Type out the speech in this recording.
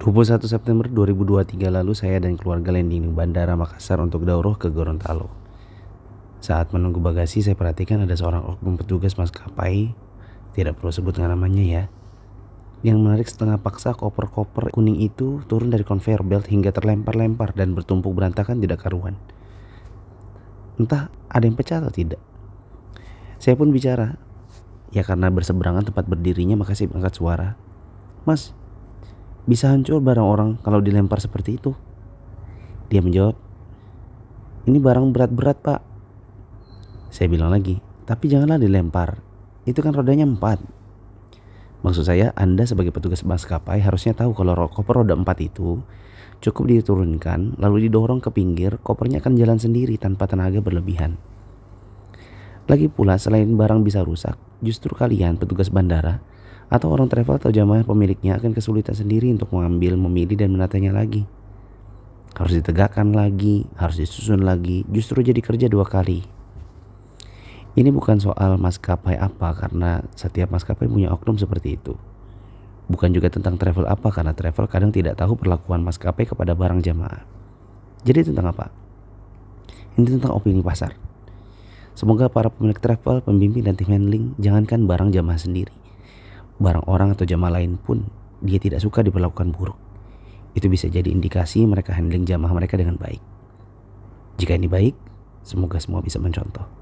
21 September 2023 lalu saya dan keluarga landing di Bandara Makassar untuk dauruh ke Gorontalo. Saat menunggu bagasi saya perhatikan ada seorang oknum petugas maskapai, tidak perlu sebut namanya ya, yang menarik setengah paksa koper-koper kuning itu turun dari conveyor belt hingga terlempar-lempar dan bertumpuk berantakan tidak karuan. Entah ada yang pecah atau tidak. Saya pun bicara, ya karena berseberangan tempat berdirinya makasih angkat suara. Mas, bisa hancur barang orang kalau dilempar seperti itu. Dia menjawab, ini barang berat-berat pak. Saya bilang lagi, tapi janganlah dilempar. Itu kan rodanya empat. Maksud saya, Anda sebagai petugas maskapai harusnya tahu kalau koper roda empat itu cukup diturunkan lalu didorong ke pinggir, kopernya akan jalan sendiri tanpa tenaga berlebihan. Lagi pula, selain barang bisa rusak, justru kalian petugas bandara atau orang travel atau jamaah pemiliknya akan kesulitan sendiri untuk mengambil, memilih, dan menatanya lagi. Harus ditegakkan lagi, harus disusun lagi, justru jadi kerja dua kali. Ini bukan soal maskapai apa karena setiap maskapai punya oknum seperti itu. Bukan juga tentang travel apa karena travel kadang tidak tahu perlakuan maskapai kepada barang jamaah. Jadi tentang apa? Ini tentang opini pasar. Semoga para pemilik travel, pembimbing, dan tim handling jangankan barang jamaah sendiri barang orang atau jamaah lain pun dia tidak suka diperlakukan buruk. Itu bisa jadi indikasi mereka handling jamaah mereka dengan baik. Jika ini baik, semoga semua bisa mencontoh.